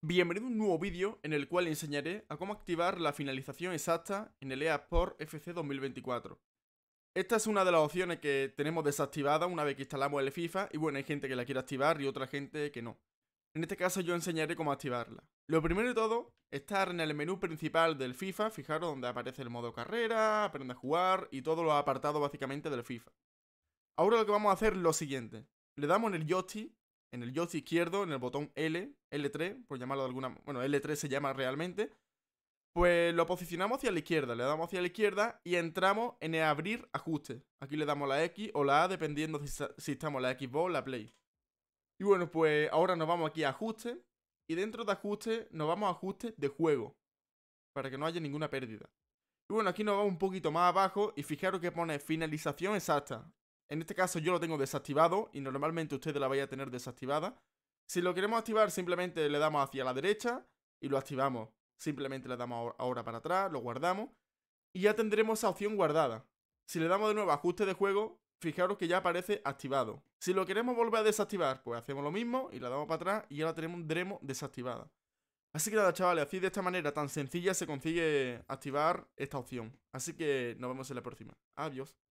Bienvenido a un nuevo vídeo en el cual enseñaré a cómo activar la finalización exacta en el EA Sport FC 2024. Esta es una de las opciones que tenemos desactivada una vez que instalamos el FIFA y bueno, hay gente que la quiere activar y otra gente que no. En este caso yo enseñaré cómo activarla. Lo primero de todo, estar en el menú principal del FIFA, fijaros donde aparece el modo carrera, aprende a jugar y todos los apartados básicamente del FIFA. Ahora lo que vamos a hacer es lo siguiente. Le damos en el joystick en el joystick izquierdo, en el botón L, L3, por llamarlo de alguna bueno, L3 se llama realmente, pues lo posicionamos hacia la izquierda, le damos hacia la izquierda y entramos en abrir ajustes. Aquí le damos la X o la A, dependiendo si, estamos la Xbox o la Play. Y bueno, pues ahora nos vamos aquí a ajustes y dentro de ajustes nos vamos a ajustes de juego, para que no haya ninguna pérdida. Y bueno, aquí nos vamos un poquito más abajo y fijaros que pone finalización exacta. En este caso yo lo tengo desactivado y normalmente ustedes la vaya a tener desactivada. Si lo queremos activar simplemente le damos hacia la derecha y lo activamos. Simplemente le damos ahora para atrás, lo guardamos y ya tendremos esa opción guardada. Si le damos de nuevo ajuste de juego, fijaros que ya aparece activado. Si lo queremos volver a desactivar, pues hacemos lo mismo y la damos para atrás y ya la tendremos desactivada. Así que nada chavales, así de esta manera tan sencilla se consigue activar esta opción. Así que nos vemos en la próxima. Adiós.